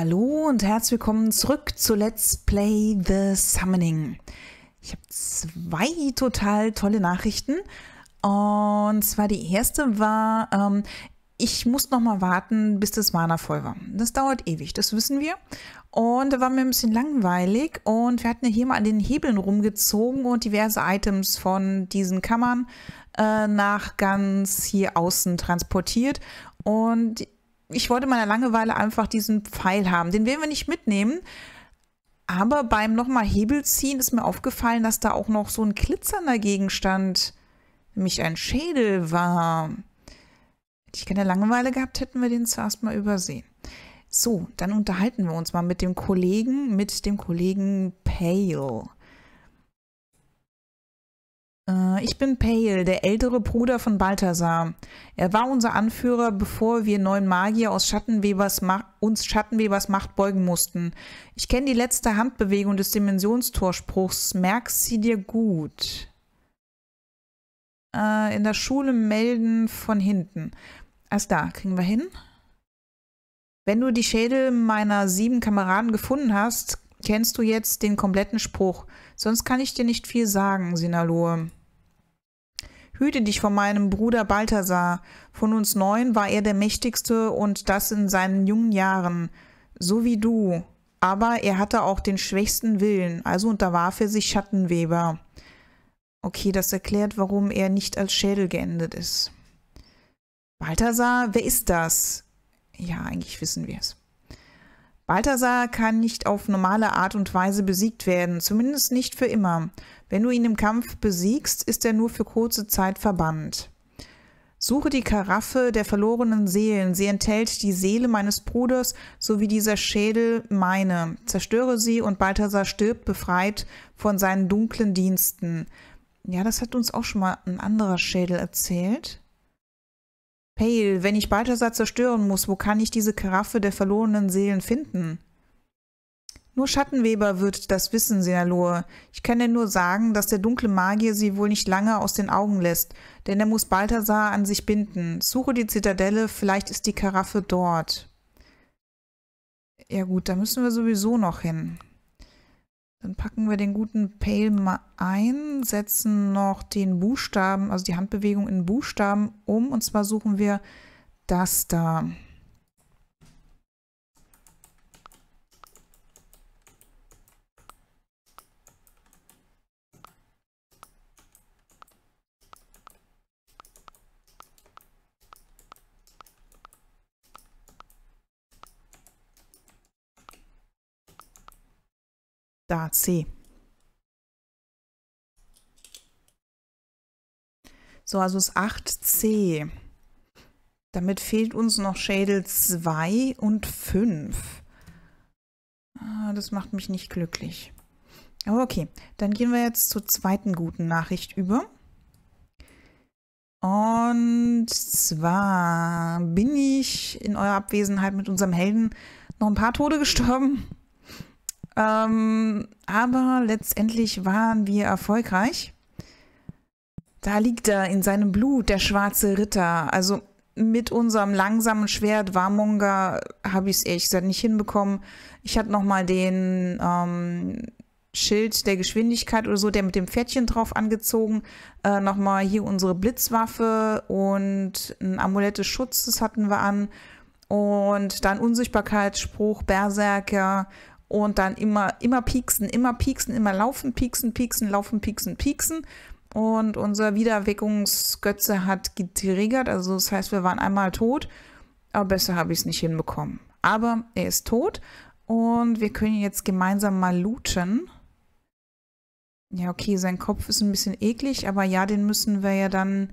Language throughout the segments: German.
Hallo und herzlich willkommen zurück zu Let's Play The Summoning. Ich habe zwei total tolle Nachrichten. Und zwar die erste war, ähm, ich muss noch mal warten, bis das Mana voll war. Das dauert ewig, das wissen wir. Und da war mir ein bisschen langweilig und wir hatten ja hier mal an den Hebeln rumgezogen und diverse Items von diesen Kammern äh, nach ganz hier außen transportiert. Und ich wollte meiner Langeweile einfach diesen Pfeil haben. Den werden wir nicht mitnehmen. Aber beim nochmal Hebel ziehen ist mir aufgefallen, dass da auch noch so ein glitzernder Gegenstand, nämlich ein Schädel war. Hätte ich keine Langeweile gehabt, hätten wir den zuerst mal übersehen. So, dann unterhalten wir uns mal mit dem Kollegen, mit dem Kollegen Pale. Äh, ich bin Pale, der ältere Bruder von Balthasar. Er war unser Anführer, bevor wir neuen Magier aus Schattenwebers uns Schattenwebers Macht beugen mussten. Ich kenne die letzte Handbewegung des Dimensionstorspruchs. Merkst sie dir gut? Äh, in der Schule melden von hinten. Alles da, kriegen wir hin. Wenn du die Schädel meiner sieben Kameraden gefunden hast, kennst du jetzt den kompletten Spruch. Sonst kann ich dir nicht viel sagen, Sinaloa. Hüte dich vor meinem Bruder Balthasar. Von uns neun war er der mächtigste und das in seinen jungen Jahren, so wie du. Aber er hatte auch den schwächsten Willen, also unterwarf er sich Schattenweber. Okay, das erklärt, warum er nicht als Schädel geendet ist. Balthasar, wer ist das? Ja, eigentlich wissen wir es. Balthasar kann nicht auf normale Art und Weise besiegt werden, zumindest nicht für immer. Wenn du ihn im Kampf besiegst, ist er nur für kurze Zeit verbannt. Suche die Karaffe der verlorenen Seelen. Sie enthält die Seele meines Bruders sowie dieser Schädel meine. Zerstöre sie und Balthasar stirbt befreit von seinen dunklen Diensten. Ja, das hat uns auch schon mal ein anderer Schädel erzählt. Pale, wenn ich Balthasar zerstören muss, wo kann ich diese Karaffe der verlorenen Seelen finden? Nur Schattenweber wird das wissen, Sinaloa. Ich kann dir nur sagen, dass der dunkle Magier sie wohl nicht lange aus den Augen lässt, denn er muss Balthasar an sich binden. Suche die Zitadelle, vielleicht ist die Karaffe dort. Ja gut, da müssen wir sowieso noch hin. Dann packen wir den guten Pale mal ein, setzen noch den Buchstaben, also die Handbewegung in Buchstaben um. Und zwar suchen wir das da. da C. So, also ist 8c. Damit fehlt uns noch Schädel 2 und 5. Ah, das macht mich nicht glücklich. Aber okay, dann gehen wir jetzt zur zweiten guten Nachricht über. Und zwar bin ich in eurer Abwesenheit mit unserem Helden noch ein paar Tode gestorben. Ähm, aber letztendlich waren wir erfolgreich. Da liegt er in seinem Blut, der schwarze Ritter. Also mit unserem langsamen Schwert Warmonger habe ich es ehrlich gesagt nicht hinbekommen. Ich hatte nochmal den ähm, Schild der Geschwindigkeit oder so, der mit dem Pferdchen drauf angezogen. Äh, nochmal hier unsere Blitzwaffe und ein Amulett des Schutzes hatten wir an. Und dann Unsichtbarkeitsspruch, Berserker und dann immer, immer pieksen, immer pieksen, immer laufen, pieksen, pieksen, laufen, pieksen, pieksen. Und unser Wiedererweckungsgötze hat getriggert, also das heißt, wir waren einmal tot, aber besser habe ich es nicht hinbekommen. Aber er ist tot und wir können jetzt gemeinsam mal looten. Ja, okay, sein Kopf ist ein bisschen eklig, aber ja, den müssen wir ja dann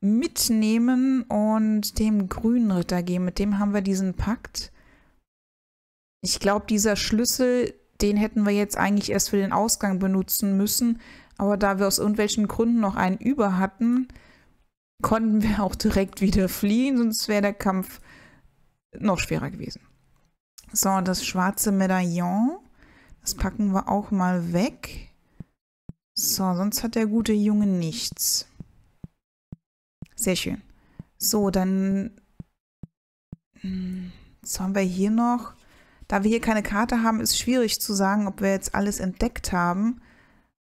mitnehmen und dem grünen Ritter geben. Mit dem haben wir diesen Pakt. Ich glaube, dieser Schlüssel, den hätten wir jetzt eigentlich erst für den Ausgang benutzen müssen. Aber da wir aus irgendwelchen Gründen noch einen über hatten, konnten wir auch direkt wieder fliehen, sonst wäre der Kampf noch schwerer gewesen. So, das schwarze Medaillon, das packen wir auch mal weg. So, sonst hat der gute Junge nichts. Sehr schön. So, dann... Jetzt hm, haben wir hier noch da wir hier keine Karte haben, ist schwierig zu sagen, ob wir jetzt alles entdeckt haben.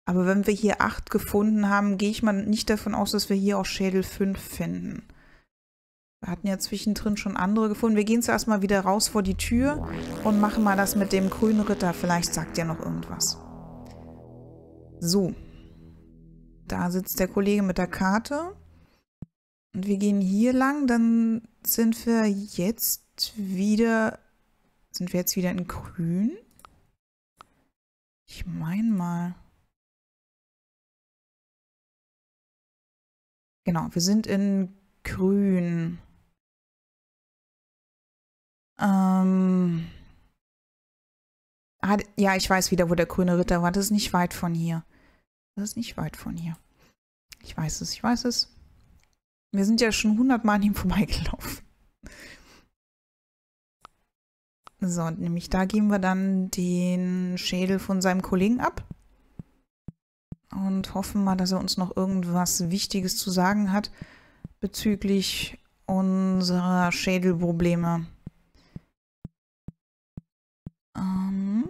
Aber wenn wir hier 8 gefunden haben, gehe ich mal nicht davon aus, dass wir hier auch Schädel 5 finden. Wir hatten ja zwischendrin schon andere gefunden. Wir gehen zuerst mal wieder raus vor die Tür und machen mal das mit dem grünen Ritter. Vielleicht sagt er noch irgendwas. So. Da sitzt der Kollege mit der Karte. Und wir gehen hier lang. Dann sind wir jetzt wieder sind wir jetzt wieder in grün? Ich meine mal. Genau, wir sind in grün. Ähm ah, ja, ich weiß wieder, wo der grüne Ritter war. Das ist nicht weit von hier. Das ist nicht weit von hier. Ich weiß es, ich weiß es. Wir sind ja schon hundertmal an ihm vorbeigelaufen. So, und nämlich da geben wir dann den Schädel von seinem Kollegen ab. Und hoffen mal, dass er uns noch irgendwas Wichtiges zu sagen hat bezüglich unserer Schädelprobleme. Ähm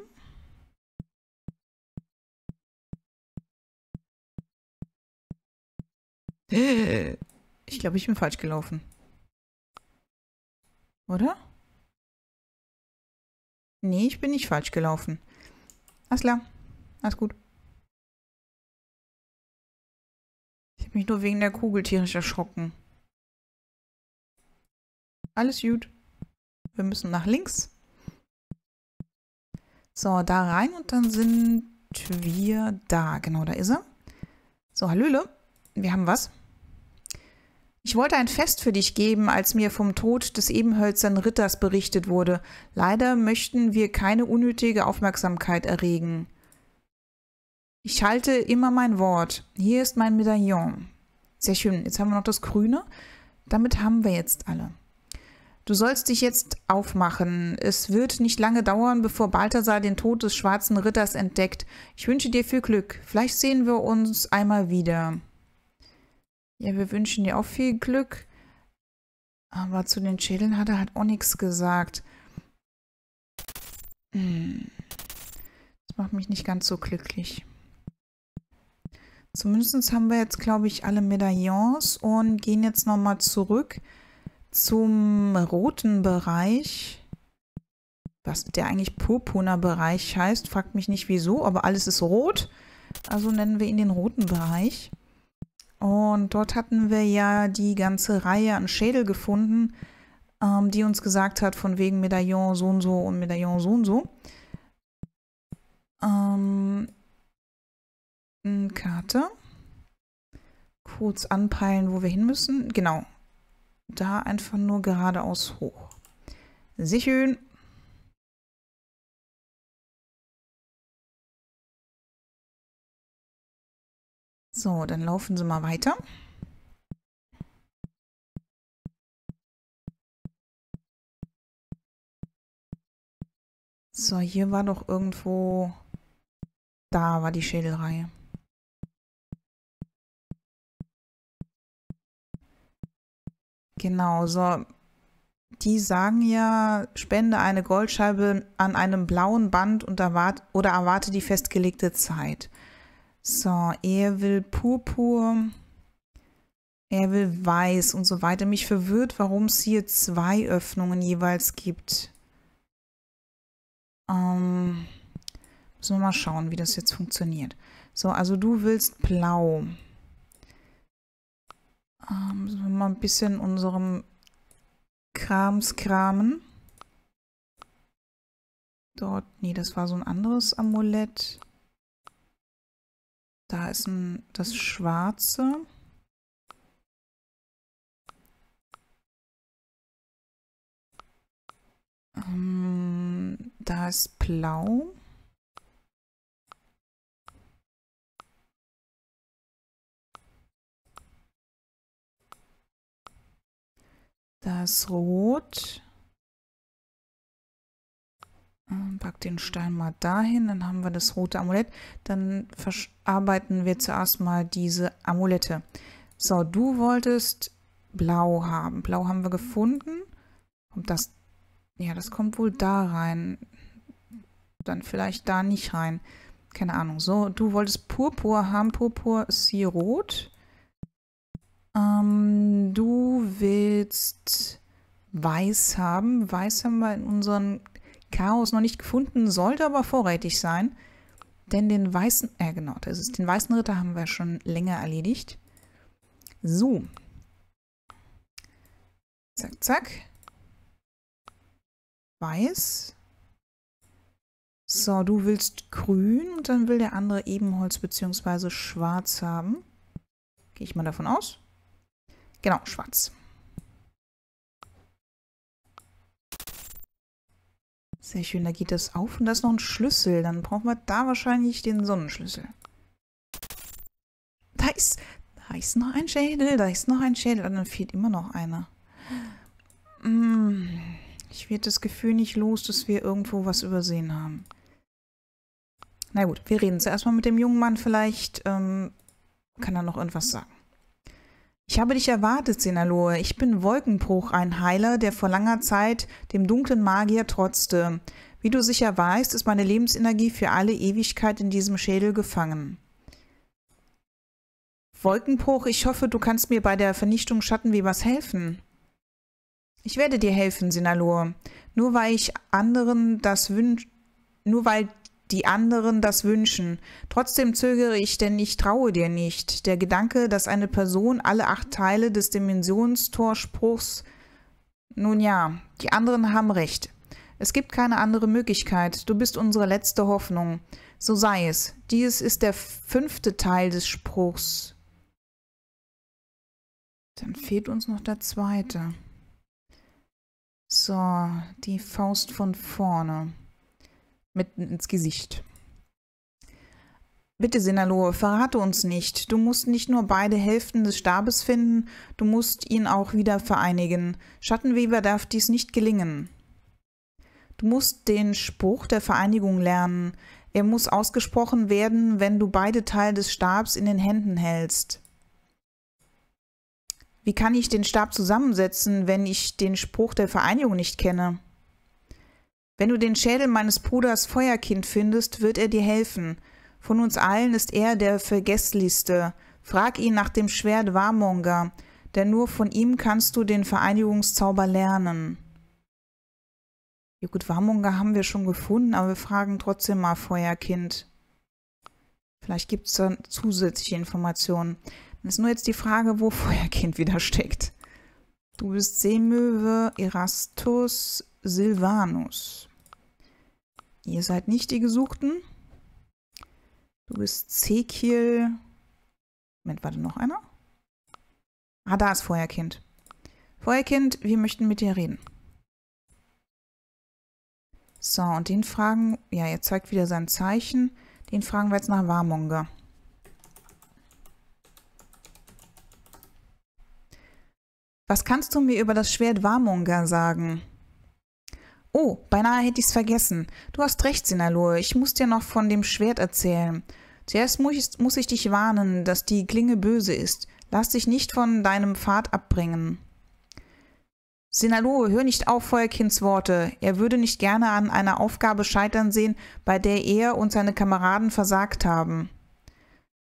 ich glaube, ich bin falsch gelaufen. Oder? Nee, ich bin nicht falsch gelaufen. Alles klar. Alles gut. Ich habe mich nur wegen der Kugel tierisch erschrocken. Alles gut. Wir müssen nach links. So, da rein und dann sind wir da. Genau, da ist er. So, Hallöle. Wir haben was. Ich wollte ein Fest für dich geben, als mir vom Tod des ebenhölzern Ritters berichtet wurde. Leider möchten wir keine unnötige Aufmerksamkeit erregen. Ich halte immer mein Wort. Hier ist mein Medaillon. Sehr schön. Jetzt haben wir noch das Grüne. Damit haben wir jetzt alle. Du sollst dich jetzt aufmachen. Es wird nicht lange dauern, bevor Balthasar den Tod des schwarzen Ritters entdeckt. Ich wünsche dir viel Glück. Vielleicht sehen wir uns einmal wieder. Ja, wir wünschen dir auch viel Glück. Aber zu den Schädeln hat er halt auch nichts gesagt. Hm. Das macht mich nicht ganz so glücklich. Zumindest haben wir jetzt, glaube ich, alle Medaillons und gehen jetzt nochmal zurück zum roten Bereich. Was der eigentlich purpurner Bereich heißt, fragt mich nicht wieso, aber alles ist rot. Also nennen wir ihn den roten Bereich. Und dort hatten wir ja die ganze Reihe an Schädel gefunden, ähm, die uns gesagt hat, von wegen Medaillon so und so und Medaillon so und so. Ähm, Karte. Kurz anpeilen, wo wir hin müssen. Genau. Da einfach nur geradeaus hoch. Sehr schön. So, dann laufen Sie mal weiter. So, hier war doch irgendwo... Da war die Schädelreihe. Genau, so. Die sagen ja, spende eine Goldscheibe an einem blauen Band und erwart oder erwarte die festgelegte Zeit. So, er will Purpur, er will Weiß und so weiter. Mich verwirrt, warum es hier zwei Öffnungen jeweils gibt. Ähm, müssen wir mal schauen, wie das jetzt funktioniert. So, also du willst Blau. Ähm, müssen wir mal ein bisschen unserem Krams kramen. Dort, nee, das war so ein anderes Amulett. Da ist ein, das schwarze. Ähm, da ist blau. Da ist rot. Ähm, pack den Stein mal dahin, dann haben wir das rote Amulett. Dann verarbeiten wir zuerst mal diese Amulette. So, du wolltest blau haben. Blau haben wir gefunden. Kommt das... Ja, das kommt wohl da rein. Dann vielleicht da nicht rein. Keine Ahnung. So, du wolltest Purpur haben. Purpur ist hier rot. Ähm, du willst weiß haben. Weiß haben wir in unseren Chaos noch nicht gefunden, sollte aber vorrätig sein. Denn den weißen, äh genau, das ist, den weißen Ritter haben wir schon länger erledigt. So. Zack, zack. Weiß. So, du willst grün und dann will der andere Ebenholz bzw. schwarz haben. Gehe ich mal davon aus. Genau, schwarz. Sehr schön, da geht das auf und da ist noch ein Schlüssel. Dann brauchen wir da wahrscheinlich den Sonnenschlüssel. Da ist, da ist noch ein Schädel, da ist noch ein Schädel. Und dann fehlt immer noch einer. Mm, ich werde das Gefühl nicht los, dass wir irgendwo was übersehen haben. Na gut, wir reden zuerst mal mit dem jungen Mann vielleicht. Ähm, kann er noch irgendwas sagen? Ich habe dich erwartet, Sinaloa. Ich bin Wolkenbruch, ein Heiler, der vor langer Zeit dem dunklen Magier trotzte. Wie du sicher weißt, ist meine Lebensenergie für alle Ewigkeit in diesem Schädel gefangen. Wolkenbruch, ich hoffe, du kannst mir bei der Vernichtung Schattenwebers helfen. Ich werde dir helfen, Sinaloa. Nur weil ich anderen das wünsch nur weil die anderen das wünschen. Trotzdem zögere ich, denn ich traue dir nicht. Der Gedanke, dass eine Person alle acht Teile des Dimensionstorspruchs. Nun ja, die anderen haben recht. Es gibt keine andere Möglichkeit. Du bist unsere letzte Hoffnung. So sei es. Dies ist der fünfte Teil des Spruchs. Dann fehlt uns noch der zweite. So, die Faust von vorne mitten ins Gesicht. Bitte, Sinaloa, verrate uns nicht. Du musst nicht nur beide Hälften des Stabes finden, du musst ihn auch wieder vereinigen. Schattenweber darf dies nicht gelingen. Du musst den Spruch der Vereinigung lernen. Er muss ausgesprochen werden, wenn du beide Teile des Stabs in den Händen hältst. Wie kann ich den Stab zusammensetzen, wenn ich den Spruch der Vereinigung nicht kenne? Wenn du den Schädel meines Bruders Feuerkind findest, wird er dir helfen. Von uns allen ist er der Vergesslichste. Frag ihn nach dem Schwert Warmonger, denn nur von ihm kannst du den Vereinigungszauber lernen. Ja gut, Warmonger haben wir schon gefunden, aber wir fragen trotzdem mal Feuerkind. Vielleicht gibt es dann zusätzliche Informationen. Dann ist nur jetzt die Frage, wo Feuerkind wieder steckt. Du bist Seemöwe, Erastus, Silvanus. Ihr seid nicht die Gesuchten. Du bist Zekiel. Moment, warte, noch einer? Ah, da ist Feuerkind. Feuerkind, wir möchten mit dir reden. So, und den fragen... Ja, er zeigt wieder sein Zeichen. Den fragen wir jetzt nach Warmonger. Was kannst du mir über das Schwert Warmonger sagen? Oh, beinahe hätte ich's vergessen. Du hast recht, Sinaloa. ich muss dir noch von dem Schwert erzählen. Zuerst muss ich dich warnen, dass die Klinge böse ist. Lass dich nicht von deinem Pfad abbringen. Sinaloa, hör nicht auf Feuerkinds Worte. Er würde nicht gerne an einer Aufgabe scheitern sehen, bei der er und seine Kameraden versagt haben.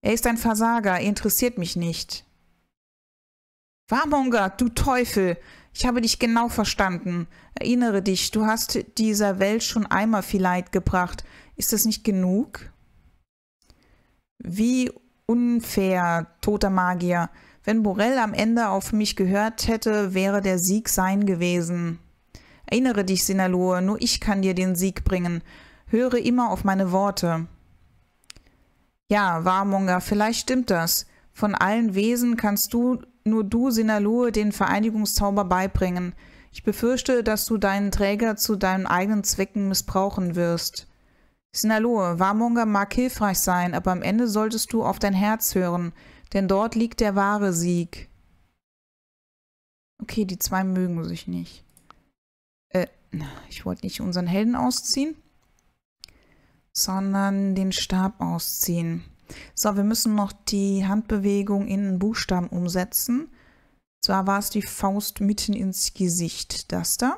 Er ist ein Versager, er interessiert mich nicht. Warmonger, du Teufel! Ich habe dich genau verstanden. Erinnere dich, du hast dieser Welt schon einmal viel Leid gebracht. Ist das nicht genug? Wie unfair, toter Magier. Wenn Borel am Ende auf mich gehört hätte, wäre der Sieg sein gewesen. Erinnere dich, Sinaloa, nur ich kann dir den Sieg bringen. Höre immer auf meine Worte. Ja, Warmonger, vielleicht stimmt das. Von allen Wesen kannst du nur du Sinaloa, den Vereinigungszauber beibringen. Ich befürchte, dass du deinen Träger zu deinen eigenen Zwecken missbrauchen wirst. Sinaloa, Warmonger mag hilfreich sein, aber am Ende solltest du auf dein Herz hören, denn dort liegt der wahre Sieg. Okay, die zwei mögen sich nicht. Äh, ich wollte nicht unseren Helden ausziehen, sondern den Stab ausziehen. So, wir müssen noch die Handbewegung in einen Buchstaben umsetzen. zwar war es die Faust mitten ins Gesicht. Das da.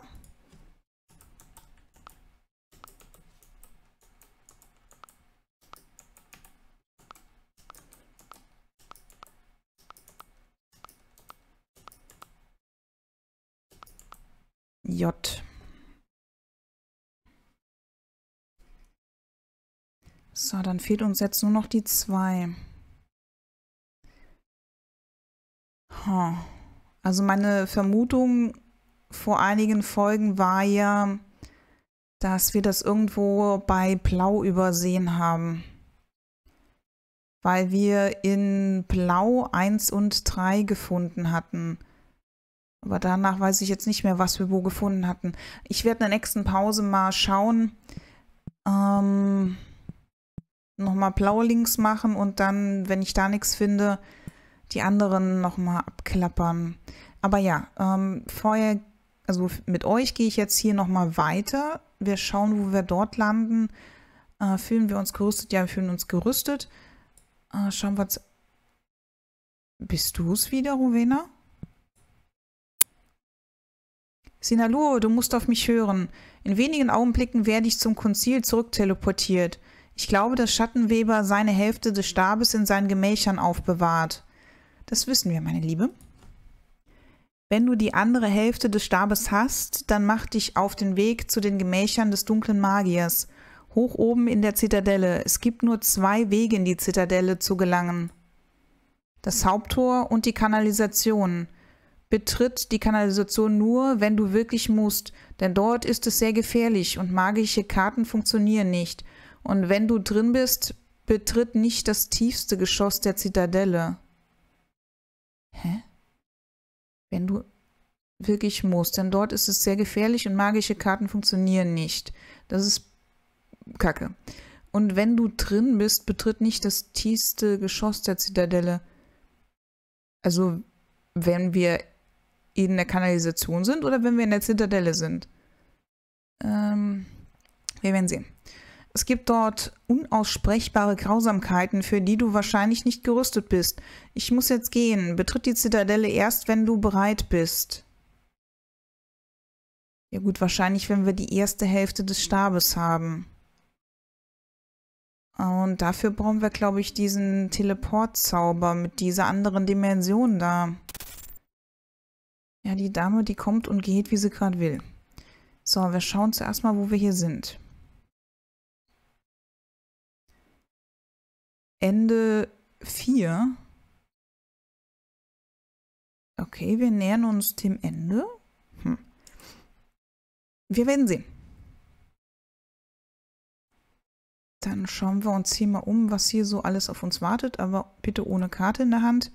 J. So, dann fehlt uns jetzt nur noch die zwei. 2. Also meine Vermutung vor einigen Folgen war ja, dass wir das irgendwo bei Blau übersehen haben. Weil wir in Blau 1 und 3 gefunden hatten. Aber danach weiß ich jetzt nicht mehr, was wir wo gefunden hatten. Ich werde in der nächsten Pause mal schauen, ähm, nochmal blaue Links machen und dann, wenn ich da nichts finde, die anderen nochmal abklappern. Aber ja, ähm, vorher, also mit euch gehe ich jetzt hier nochmal weiter. Wir schauen, wo wir dort landen. Äh, fühlen wir uns gerüstet? Ja, wir fühlen uns gerüstet. Äh, schauen wir uns... Bist du es wieder, Rowena? Sinaloa, du musst auf mich hören. In wenigen Augenblicken werde ich zum Konzil zurückteleportiert. Ich glaube, dass Schattenweber seine Hälfte des Stabes in seinen Gemächern aufbewahrt. Das wissen wir, meine Liebe. Wenn du die andere Hälfte des Stabes hast, dann mach dich auf den Weg zu den Gemächern des dunklen Magiers, hoch oben in der Zitadelle. Es gibt nur zwei Wege in die Zitadelle zu gelangen. Das Haupttor und die Kanalisation. Betritt die Kanalisation nur, wenn du wirklich musst, denn dort ist es sehr gefährlich und magische Karten funktionieren nicht – und wenn du drin bist, betritt nicht das tiefste Geschoss der Zitadelle. Hä? Wenn du wirklich musst, denn dort ist es sehr gefährlich und magische Karten funktionieren nicht. Das ist Kacke. Und wenn du drin bist, betritt nicht das tiefste Geschoss der Zitadelle. Also, wenn wir in der Kanalisation sind oder wenn wir in der Zitadelle sind. Ähm, wir werden sehen. Es gibt dort unaussprechbare Grausamkeiten, für die du wahrscheinlich nicht gerüstet bist. Ich muss jetzt gehen. Betritt die Zitadelle erst, wenn du bereit bist. Ja gut, wahrscheinlich, wenn wir die erste Hälfte des Stabes haben. Und dafür brauchen wir, glaube ich, diesen Teleportzauber mit dieser anderen Dimension da. Ja, die Dame, die kommt und geht, wie sie gerade will. So, wir schauen zuerst mal, wo wir hier sind. Ende 4. Okay, wir nähern uns dem Ende. Hm. Wir werden sehen. Dann schauen wir uns hier mal um, was hier so alles auf uns wartet, aber bitte ohne Karte in der Hand.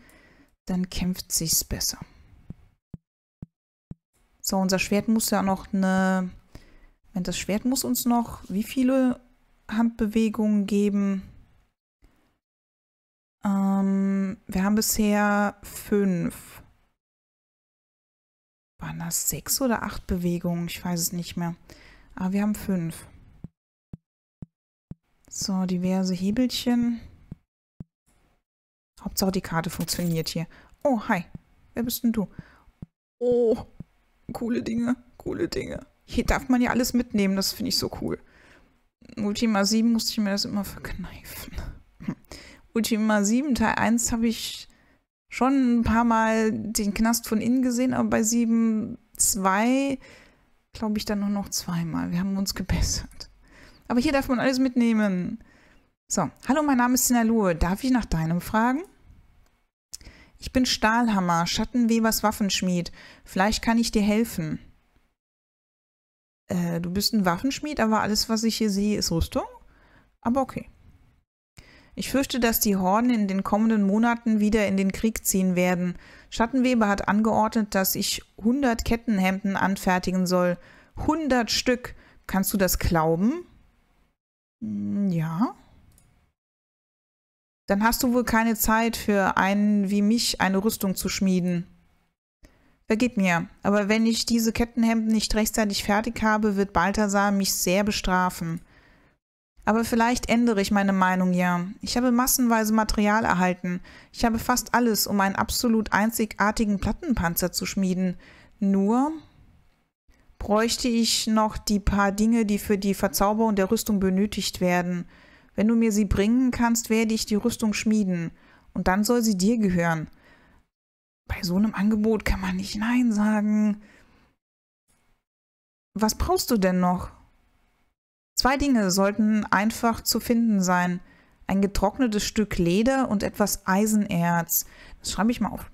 Dann kämpft sich's besser. So, unser Schwert muss ja noch eine... Moment, Das Schwert muss uns noch wie viele Handbewegungen geben? Ähm, wir haben bisher fünf. Waren das sechs oder acht Bewegungen? Ich weiß es nicht mehr. Aber wir haben fünf. So, diverse Hebelchen. Hauptsache die Karte funktioniert hier. Oh, hi. Wer bist denn du? Oh, coole Dinge, coole Dinge. Hier darf man ja alles mitnehmen, das finde ich so cool. Ultima 7 musste ich mir das immer verkneifen. Hm. Ultima 7 Teil 1 habe ich schon ein paar Mal den Knast von innen gesehen, aber bei 7 2 glaube ich dann nur noch zweimal. Wir haben uns gebessert. Aber hier darf man alles mitnehmen. So, hallo, mein Name ist Sinalue. Darf ich nach deinem fragen? Ich bin Stahlhammer, Schattenwebers Waffenschmied. Vielleicht kann ich dir helfen. Äh, du bist ein Waffenschmied, aber alles, was ich hier sehe, ist Rüstung? Aber okay. Ich fürchte, dass die Horden in den kommenden Monaten wieder in den Krieg ziehen werden. Schattenweber hat angeordnet, dass ich 100 Kettenhemden anfertigen soll. 100 Stück. Kannst du das glauben? Hm, ja. Dann hast du wohl keine Zeit für einen wie mich eine Rüstung zu schmieden. Vergib mir, aber wenn ich diese Kettenhemden nicht rechtzeitig fertig habe, wird Balthasar mich sehr bestrafen. Aber vielleicht ändere ich meine Meinung ja. Ich habe massenweise Material erhalten. Ich habe fast alles, um einen absolut einzigartigen Plattenpanzer zu schmieden. Nur bräuchte ich noch die paar Dinge, die für die Verzauberung der Rüstung benötigt werden. Wenn du mir sie bringen kannst, werde ich die Rüstung schmieden. Und dann soll sie dir gehören. Bei so einem Angebot kann man nicht Nein sagen. Was brauchst du denn noch? Zwei Dinge sollten einfach zu finden sein. Ein getrocknetes Stück Leder und etwas Eisenerz. Das schreibe ich mal auf.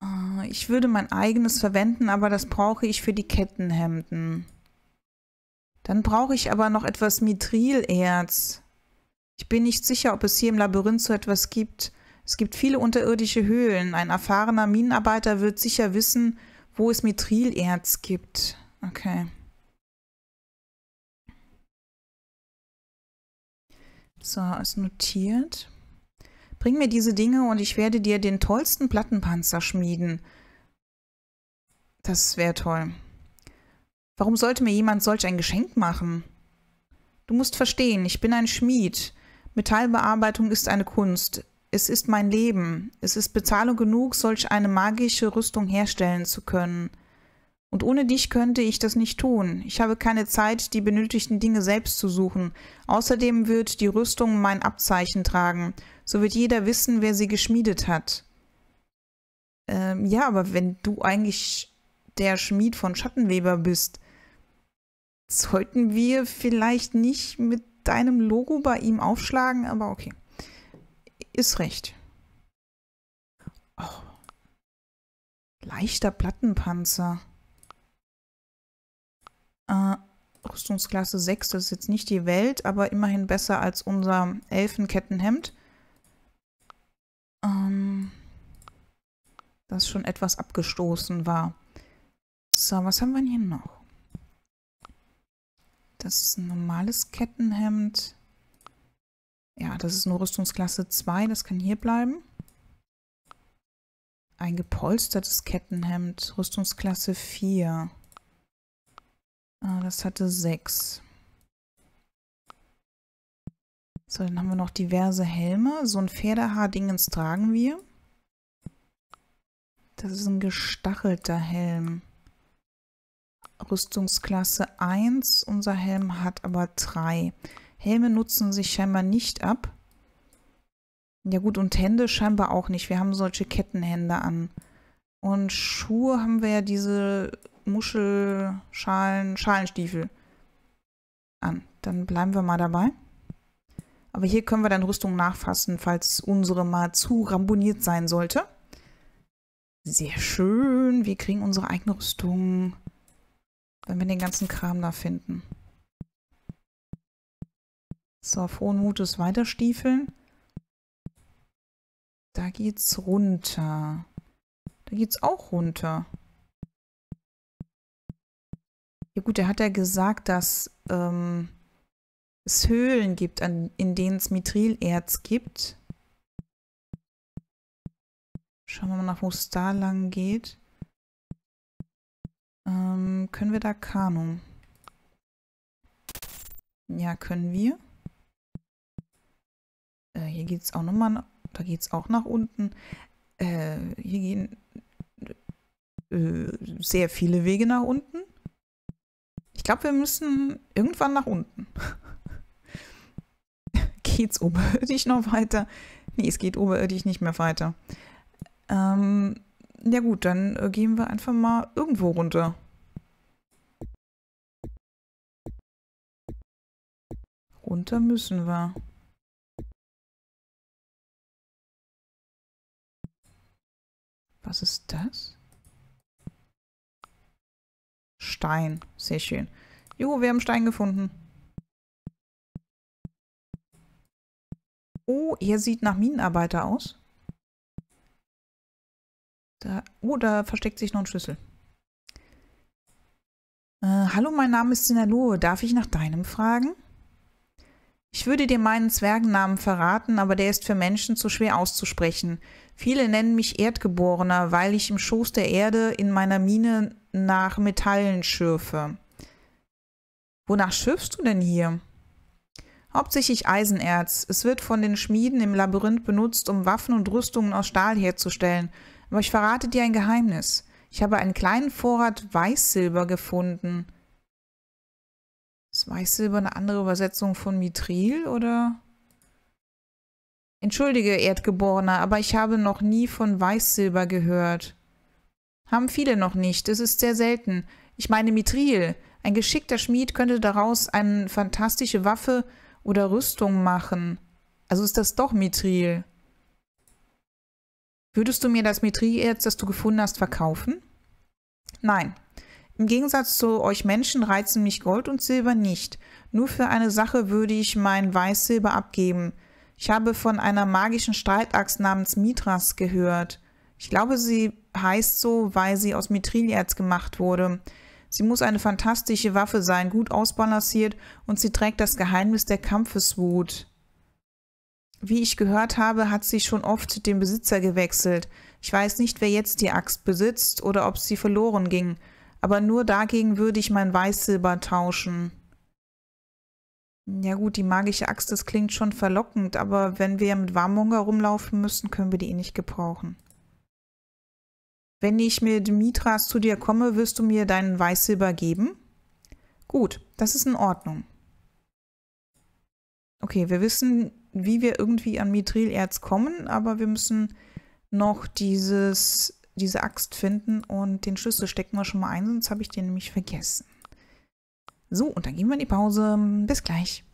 Ah, ich würde mein eigenes verwenden, aber das brauche ich für die Kettenhemden. Dann brauche ich aber noch etwas Mitrilerz. Ich bin nicht sicher, ob es hier im Labyrinth so etwas gibt. Es gibt viele unterirdische Höhlen. Ein erfahrener Minenarbeiter wird sicher wissen, wo es Mithrilerz gibt. Okay. So, ist notiert. Bring mir diese Dinge und ich werde dir den tollsten Plattenpanzer schmieden. Das wäre toll. Warum sollte mir jemand solch ein Geschenk machen? Du musst verstehen, ich bin ein Schmied. Metallbearbeitung ist eine Kunst. Es ist mein Leben. Es ist Bezahlung genug, solch eine magische Rüstung herstellen zu können. Und ohne dich könnte ich das nicht tun. Ich habe keine Zeit, die benötigten Dinge selbst zu suchen. Außerdem wird die Rüstung mein Abzeichen tragen. So wird jeder wissen, wer sie geschmiedet hat. Ähm, ja, aber wenn du eigentlich der Schmied von Schattenweber bist, sollten wir vielleicht nicht mit deinem Logo bei ihm aufschlagen, aber okay. Ist recht. Oh. Leichter Plattenpanzer. Äh, Rüstungsklasse 6, das ist jetzt nicht die Welt, aber immerhin besser als unser Elfenkettenhemd. Ähm, das schon etwas abgestoßen war. So, was haben wir denn hier noch? Das ist ein normales Kettenhemd. Ja, das ist nur Rüstungsklasse 2, das kann hier bleiben. Ein gepolstertes Kettenhemd, Rüstungsklasse 4. Ah, das hatte 6. So, dann haben wir noch diverse Helme. So ein Pferdehaar-Dingens tragen wir. Das ist ein gestachelter Helm. Rüstungsklasse 1, unser Helm hat aber 3. Helme nutzen sich scheinbar nicht ab. Ja gut, und Hände scheinbar auch nicht. Wir haben solche Kettenhände an. Und Schuhe haben wir ja diese Muschelschalen, Schalenstiefel an. Dann bleiben wir mal dabei. Aber hier können wir dann Rüstung nachfassen, falls unsere mal zu ramponiert sein sollte. Sehr schön. Wir kriegen unsere eigene Rüstung. Wenn wir den ganzen Kram da finden. So, auf hohen Mutes weiterstiefeln. Da geht's runter. Da geht's auch runter. Ja gut, er hat ja gesagt, dass ähm, es Höhlen gibt, an, in denen es Mitrilerz gibt. Schauen wir mal nach, wo es da lang geht. Ähm, können wir da Kanu? Ja, können wir. Äh, hier geht es auch nochmal, da geht es auch nach unten. Äh, hier gehen äh, sehr viele Wege nach unten. Ich glaube, wir müssen irgendwann nach unten. geht's oberirdisch noch weiter? Nee, es geht oberirdisch nicht mehr weiter. Ähm, ja gut, dann äh, gehen wir einfach mal irgendwo runter. Runter müssen wir. Was ist das? Stein. Sehr schön. Jo, wir haben Stein gefunden. Oh, er sieht nach Minenarbeiter aus. Da, oh, da versteckt sich noch ein Schlüssel. Äh, hallo, mein Name ist Sinaloa. Darf ich nach deinem fragen? Ich würde dir meinen Zwergennamen verraten, aber der ist für Menschen zu schwer auszusprechen. Viele nennen mich Erdgeborener, weil ich im Schoß der Erde in meiner Mine nach Metallen schürfe. Wonach schürfst du denn hier? Hauptsächlich Eisenerz. Es wird von den Schmieden im Labyrinth benutzt, um Waffen und Rüstungen aus Stahl herzustellen. Aber ich verrate dir ein Geheimnis. Ich habe einen kleinen Vorrat Weißsilber gefunden. Ist Weißsilber eine andere Übersetzung von Mithril oder? Entschuldige, Erdgeborener, aber ich habe noch nie von Weißsilber gehört. Haben viele noch nicht, es ist sehr selten. Ich meine Mithril. Ein geschickter Schmied könnte daraus eine fantastische Waffe oder Rüstung machen. Also ist das doch Mithril. Würdest du mir das Metrieerz, das du gefunden hast, verkaufen? Nein. Im Gegensatz zu euch Menschen reizen mich Gold und Silber nicht. Nur für eine Sache würde ich mein Weißsilber abgeben. Ich habe von einer magischen Streitaxt namens Mitras gehört. Ich glaube, sie heißt so, weil sie aus Mithriliads gemacht wurde. Sie muss eine fantastische Waffe sein, gut ausbalanciert und sie trägt das Geheimnis der Kampfeswut. Wie ich gehört habe, hat sie schon oft den Besitzer gewechselt. Ich weiß nicht, wer jetzt die Axt besitzt oder ob sie verloren ging, aber nur dagegen würde ich mein Weißsilber tauschen. Ja gut, die magische Axt, das klingt schon verlockend, aber wenn wir mit Warmhunger rumlaufen müssen, können wir die eh nicht gebrauchen. Wenn ich mit Mitras zu dir komme, wirst du mir deinen Weißsilber geben? Gut, das ist in Ordnung. Okay, wir wissen, wie wir irgendwie an Mithrilerz kommen, aber wir müssen noch dieses, diese Axt finden und den Schlüssel stecken wir schon mal ein, sonst habe ich den nämlich vergessen. So, und dann gehen wir in die Pause. Bis gleich.